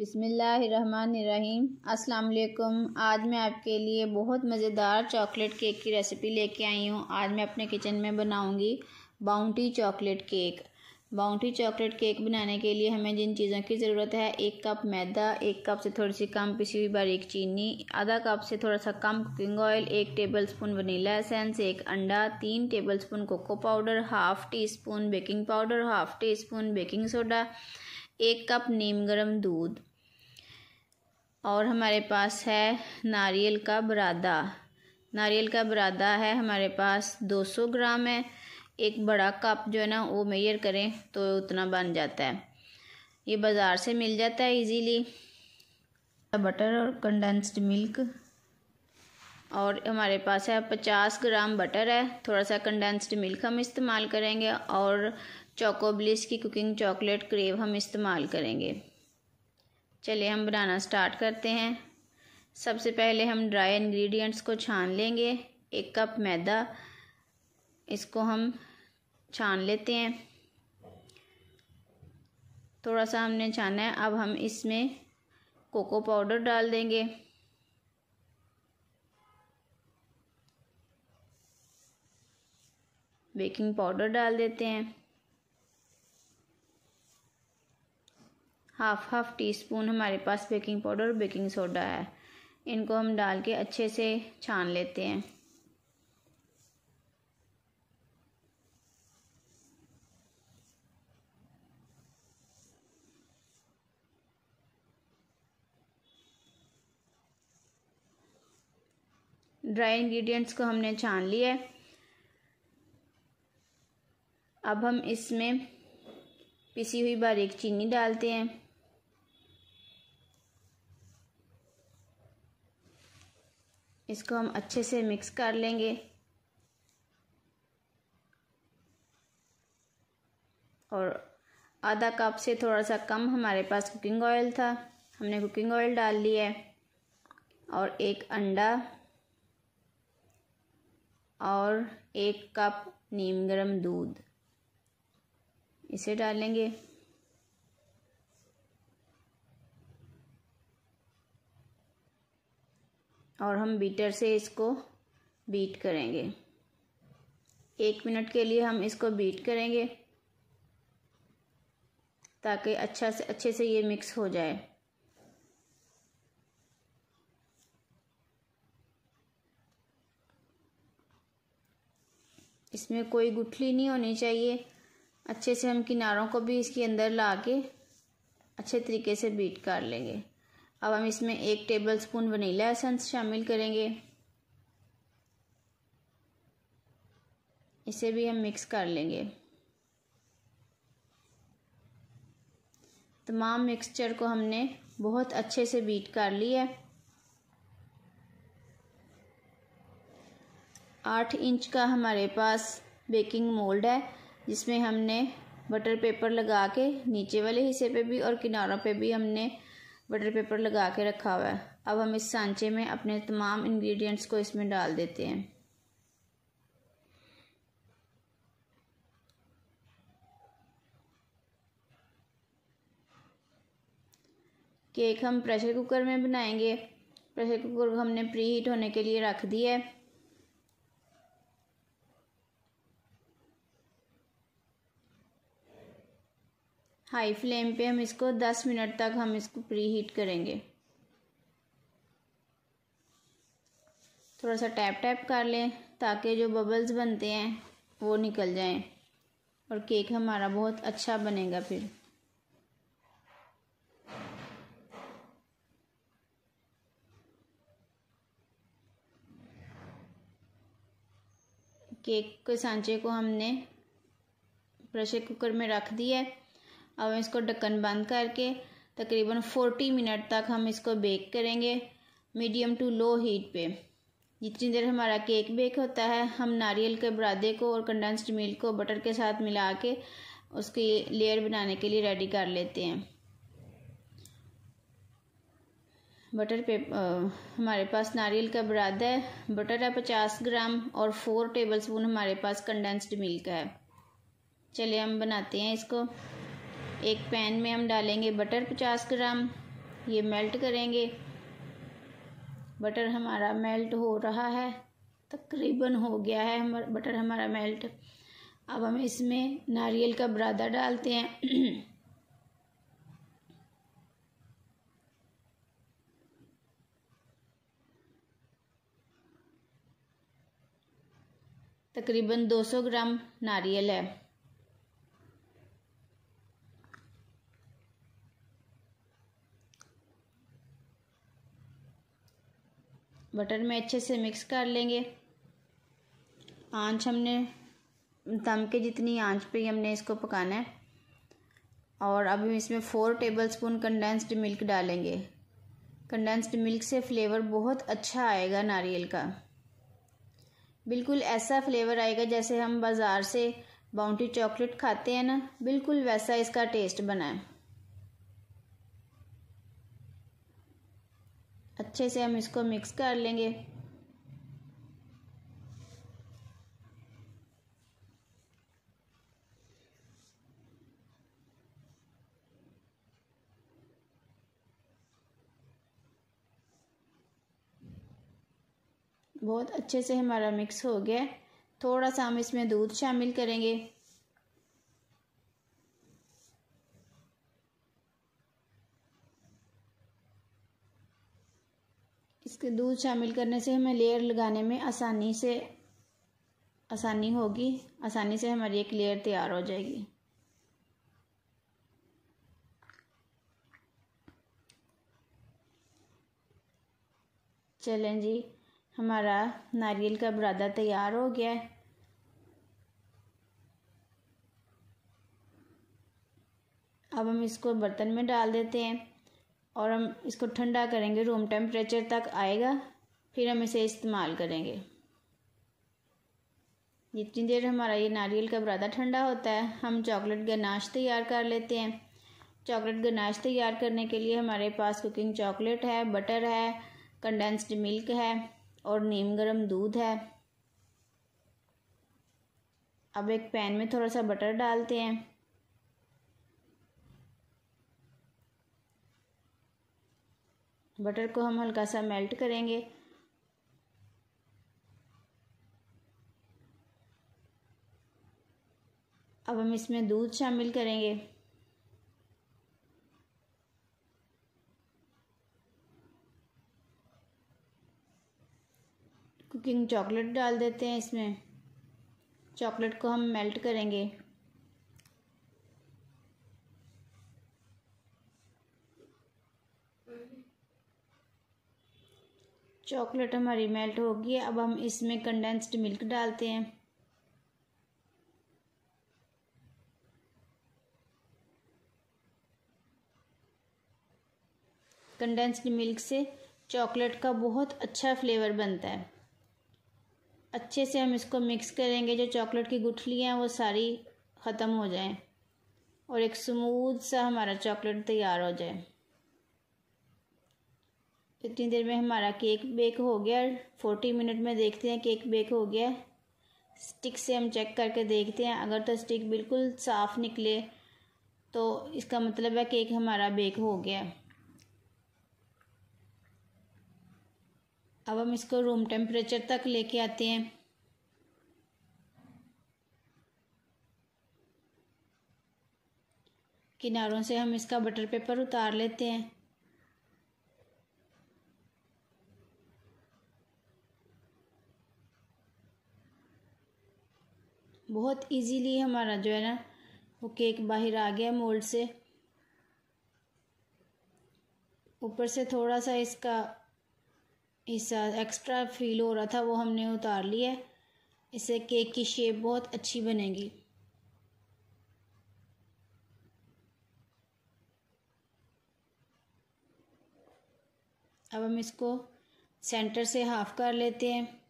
बिसमीम् असलकुम आज मैं आपके लिए बहुत मज़ेदार चॉकलेट केक की रेसिपी लेके आई हूँ आज मैं अपने किचन में बनाऊँगी Bounty chocolate cake Bounty chocolate cake बनाने के लिए हमें जिन चीज़ों की ज़रूरत है एक कप मैदा एक कप से थोड़ी सी कम पिसी हुई बारीक चीनी आधा कप से थोड़ा सा कम कुकिंग ऑयल एक टेबल स्पून वनीला एसेंस एक अंडा तीन tablespoon cocoa powder half teaspoon baking powder half teaspoon baking soda एक कप नीम गर्म दूध और हमारे पास है नारियल का बरादा नारियल का बरादा है हमारे पास 200 ग्राम है एक बड़ा कप जो है ना वो मेयर करें तो उतना बन जाता है ये बाज़ार से मिल जाता है इजीली बटर और कंडेंस्ड मिल्क और हमारे पास है पचास ग्राम बटर है थोड़ा सा कंडेंस्ड मिल्क हम इस्तेमाल करेंगे और चोकोब्लिस की कुकिंग चॉकलेट क्रेव हम इस्तेमाल करेंगे चलिए हम बनाना स्टार्ट करते हैं सबसे पहले हम ड्राई इंग्रेडिएंट्स को छान लेंगे एक कप मैदा इसको हम छान लेते हैं थोड़ा सा हमने छाना है अब हम इसमें कोको पाउडर डाल देंगे बेकिंग पाउडर डाल देते हैं हाफ हाफ टी स्पून हमारे पास बेकिंग पाउडर और बेकिंग सोडा है इनको हम डाल के अच्छे से छान लेते हैं ड्राई इंग्रेडिएंट्स को हमने छान लिया है अब हम इसमें पिसी हुई बारीक चीनी डालते हैं इसको हम अच्छे से मिक्स कर लेंगे और आधा कप से थोड़ा सा कम हमारे पास कुकिंग ऑयल था हमने कुकिंग ऑयल डाल लिया और एक अंडा और एक कप नीम गर्म दूध इसे डालेंगे और हम बीटर से इसको बीट करेंगे एक मिनट के लिए हम इसको बीट करेंगे ताकि अच्छा से अच्छे से ये मिक्स हो जाए इसमें कोई गुठली नहीं होनी चाहिए अच्छे से हम किनारों को भी इसके अंदर ला के अच्छे तरीके से बीट कर लेंगे अब हम इसमें एक टेबल स्पून वनीला एसेंस शामिल करेंगे इसे भी हम मिक्स कर लेंगे तमाम मिक्सचर को हमने बहुत अच्छे से बीट कर लिया आठ इंच का हमारे पास बेकिंग मोल्ड है जिसमें हमने बटर पेपर लगा के नीचे वाले हिस्से पे भी और किनारों पे भी हमने बटर पेपर लगा के रखा हुआ है अब हम इस सांचे में अपने तमाम इंग्रेडिएंट्स को इसमें डाल देते हैं केक हम प्रेशर कुकर में बनाएंगे प्रेशर कुकर को हमने प्री हीट होने के लिए रख दिया है हाई फ्लेम पे हम इसको 10 मिनट तक हम इसको प्री हीट करेंगे थोड़ा सा टैप टैप कर लें ताकि जो बबल्स बनते हैं वो निकल जाएं और केक हमारा बहुत अच्छा बनेगा फिर केक के सांचे को हमने प्रेशर कुकर में रख दिया है अब इसको ढक्कन बंद करके तकरीबन 40 मिनट तक हम इसको बेक करेंगे मीडियम टू लो हीट पे जितनी देर हमारा केक बेक होता है हम नारियल के बरादे को और कंडेंस्ड मिल्क को बटर के साथ मिला के उसकी लेयर बनाने के लिए रेडी कर लेते हैं बटर पे आ, हमारे पास नारियल का बरादा है बटर है पचास ग्राम और फोर टेबलस्पून हमारे पास कंडेंस्ड मिल्क है चलिए हम बनाते हैं इसको एक पैन में हम डालेंगे बटर पचास ग्राम ये मेल्ट करेंगे बटर हमारा मेल्ट हो रहा है तकरीबन हो गया है हमारा बटर हमारा मेल्ट अब हम इसमें नारियल का बरादा डालते हैं तकरीबन 200 ग्राम नारियल है बटर में अच्छे से मिक्स कर लेंगे आंच हमने दम के जितनी आंच पे हमने इसको पकाना है और अब हम इसमें four tablespoon condensed milk डालेंगे कंडेंस्ड मिल्क से फ्लेवर बहुत अच्छा आएगा नारियल का बिल्कुल ऐसा फ्लेवर आएगा जैसे हम बाज़ार से बाउंटी चॉकलेट खाते हैं ना बिल्कुल वैसा इसका टेस्ट बनाएं अच्छे से हम इसको मिक्स कर लेंगे बहुत अच्छे से हमारा मिक्स हो गया थोड़ा सा हम इसमें दूध शामिल करेंगे इसके दूध शामिल करने से हमें लेयर लगाने में आसानी से आसानी होगी आसानी से हमारी एक लेयर तैयार हो जाएगी चलें जी हमारा नारियल का बुरादा तैयार हो गया है अब हम इसको बर्तन में डाल देते हैं और हम इसको ठंडा करेंगे रूम टेम्परेचर तक आएगा फिर हम इसे इस्तेमाल करेंगे जितनी देर हमारा ये नारियल का बुरादा ठंडा होता है हम चॉकलेट गनाश तैयार कर लेते हैं चॉकलेट गनाश तैयार करने के लिए हमारे पास कुकिंग चॉकलेट है बटर है कंडेंस्ड मिल्क है और नीम गर्म दूध है अब एक पैन में थोड़ा सा बटर डालते हैं बटर को हम हल्का सा मेल्ट करेंगे अब हम इसमें दूध शामिल करेंगे कुकिंग चॉकलेट डाल देते हैं इसमें चॉकलेट को हम मेल्ट करेंगे चॉकलेट हमारी मेल्ट होगी अब हम इसमें कंडेंस्ड मिल्क डालते हैं कंडेंस्ड मिल्क से चॉकलेट का बहुत अच्छा फ्लेवर बनता है अच्छे से हम इसको मिक्स करेंगे जो चॉकलेट की गुठलियाँ हैं वो सारी ख़त्म हो जाएं और एक स्मूथ सा हमारा चॉकलेट तैयार हो जाए इतनी देर में हमारा केक बेक हो गया फोर्टी मिनट में देखते हैं केक बेक हो गया स्टिक से हम चेक करके देखते हैं अगर तो स्टिक बिल्कुल साफ़ निकले तो इसका मतलब है केक हमारा बेक हो गया अब हम इसको रूम टेम्परेचर तक लेके आते हैं किनारों से हम इसका बटर पेपर उतार लेते हैं बहुत इजीली हमारा जो है ना वो केक बाहर आ गया मोल्ड से ऊपर से थोड़ा सा इसका हिस्सा एक्स्ट्रा फील हो रहा था वो हमने उतार लिया है इससे केक की शेप बहुत अच्छी बनेगी अब हम इसको सेंटर से हाफ़ कर लेते हैं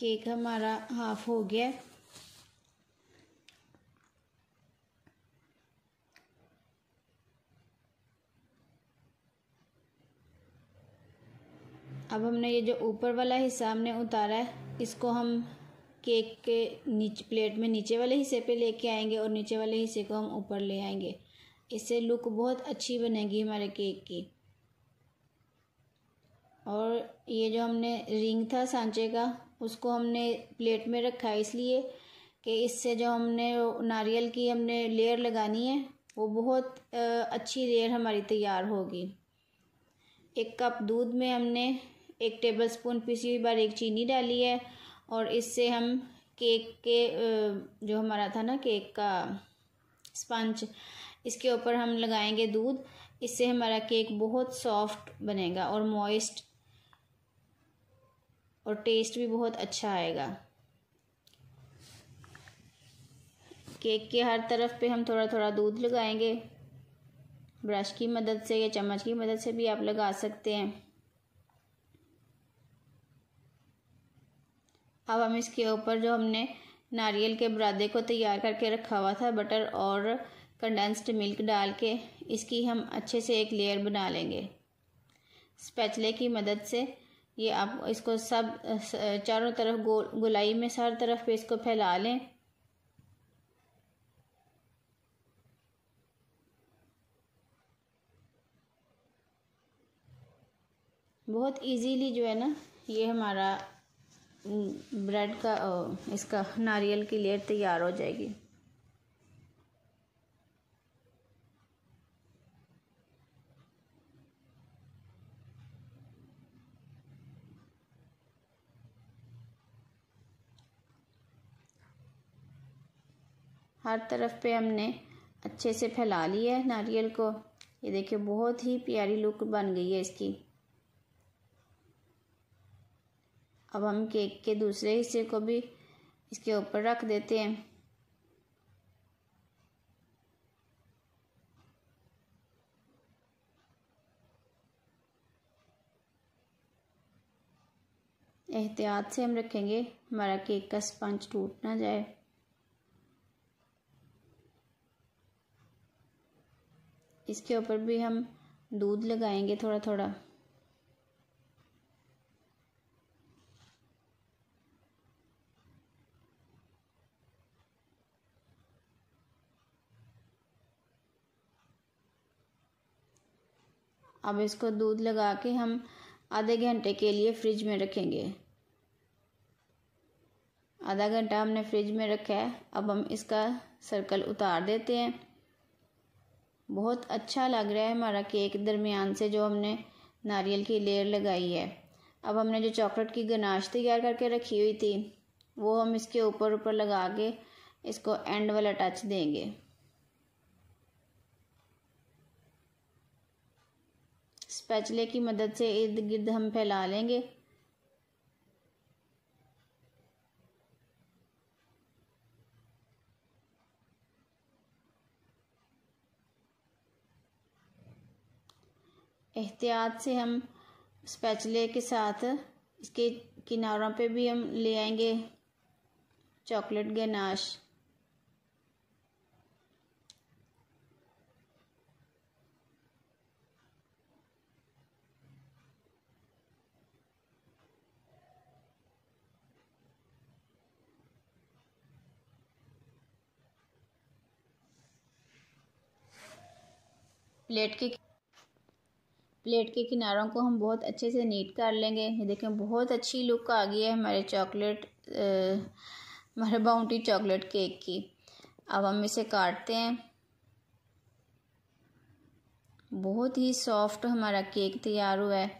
केक हमारा हाफ हो गया अब हमने ये जो ऊपर वाला हिस्सा हमने उतारा है इसको हम केक के नीचे प्लेट में नीचे वाले हिस्से पे लेके आएंगे और नीचे वाले हिस्से को हम ऊपर ले आएंगे इससे लुक बहुत अच्छी बनेगी हमारे केक की और ये जो हमने रिंग था सांचे का उसको हमने प्लेट में रखा है इसलिए कि इससे जो हमने नारियल की हमने लेयर लगानी है वो बहुत अच्छी लेयर हमारी तैयार होगी एक कप दूध में हमने एक टेबल स्पून पिसी हुई बारीक चीनी डाली है और इससे हम केक के जो हमारा था ना केक का स्पंज इसके ऊपर हम लगाएंगे दूध इससे हमारा केक बहुत सॉफ्ट बनेगा और मॉइस्ट और टेस्ट भी बहुत अच्छा आएगा केक के हर तरफ पे हम थोड़ा थोड़ा दूध लगाएंगे ब्रश की मदद से या चम्मच की मदद से भी आप लगा सकते हैं अब हम इसके ऊपर जो हमने नारियल के बरादे को तैयार करके रखा हुआ था बटर और कंडेंस्ड मिल्क डाल के इसकी हम अच्छे से एक लेयर बना लेंगे स्पैचले की मदद से ये आप इसको सब चारों तरफ गोल गोलाई में हर तरफ पे इसको फैला लें बहुत इजीली जो है ना ये हमारा ब्रेड का इसका नारियल की लेयर तैयार हो जाएगी हर तरफ पे हमने अच्छे से फैला लिया है नारियल को ये देखिए बहुत ही प्यारी लुक बन गई है इसकी अब हम केक के दूसरे हिस्से को भी इसके ऊपर रख देते हैं एहतियात से हम रखेंगे हमारा केक का स्पंज टूट ना जाए इसके ऊपर भी हम दूध लगाएंगे थोड़ा थोड़ा अब इसको दूध लगा के हम आधे घंटे के लिए फ्रिज में रखेंगे आधा घंटा हमने फ्रिज में रखा है अब हम इसका सर्कल उतार देते हैं बहुत अच्छा लग रहा है हमारा केक दरमियान से जो हमने नारियल की लेयर लगाई है अब हमने जो चॉकलेट की गनाश तैयार करके रखी हुई थी वो हम इसके ऊपर ऊपर लगा के इसको एंड वाला टच देंगे स्पैचले की मदद से इर्द गिर्द हम फैला लेंगे एहतियात से हम स्पैचले के साथ इसके किनारों पे भी हम ले आएंगे चॉकलेट गनाश प्लेट के प्लेट के किनारों को हम बहुत अच्छे से नीट कर लेंगे ये देखें बहुत अच्छी लुक आ गई है हमारे चॉकलेट हमारे बाउंटी चॉकलेट केक की अब हम इसे काटते हैं बहुत ही सॉफ्ट हमारा केक तैयार हुआ है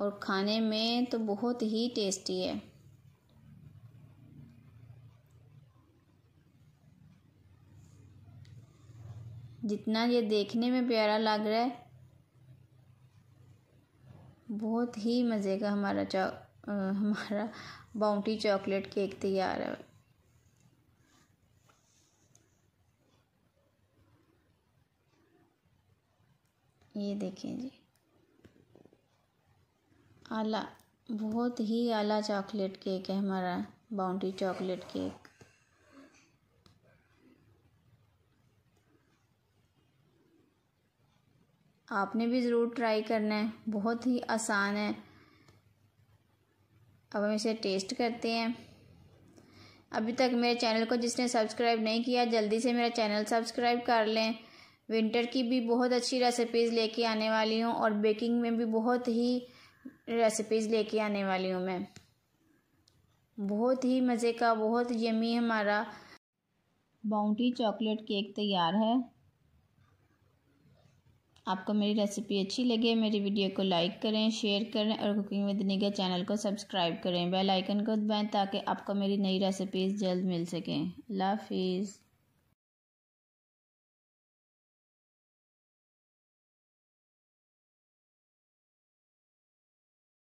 और खाने में तो बहुत ही टेस्टी है जितना ये देखने में प्यारा लग रहा है बहुत ही मज़े का हमारा चॉ हमारा बाउंटी चॉकलेट केक तैयार है ये देखें जी आला बहुत ही आला चॉकलेट केक है हमारा बाउंटी चॉकलेट केक आपने भी ज़रूर ट्राई करना है बहुत ही आसान है अब हम इसे टेस्ट करते हैं अभी तक मेरे चैनल को जिसने सब्सक्राइब नहीं किया जल्दी से मेरा चैनल सब्सक्राइब कर लें विंटर की भी बहुत अच्छी रेसिपीज़ लेके आने वाली हूँ और बेकिंग में भी बहुत ही रेसिपीज़ लेके आने वाली हूँ मैं बहुत ही मज़े का बहुत यमी हमारा बाउंटी चॉकलेट केक तैयार है आपको मेरी रेसिपी अच्छी लगे मेरी वीडियो को लाइक करें शेयर करें और कुकिंग विद निगा चैनल को सब्सक्राइब करें बेल आइकन को दबाएं ताकि आपको मेरी नई रेसिपीज़ जल्द मिल सकें अल्लाह हाफिज़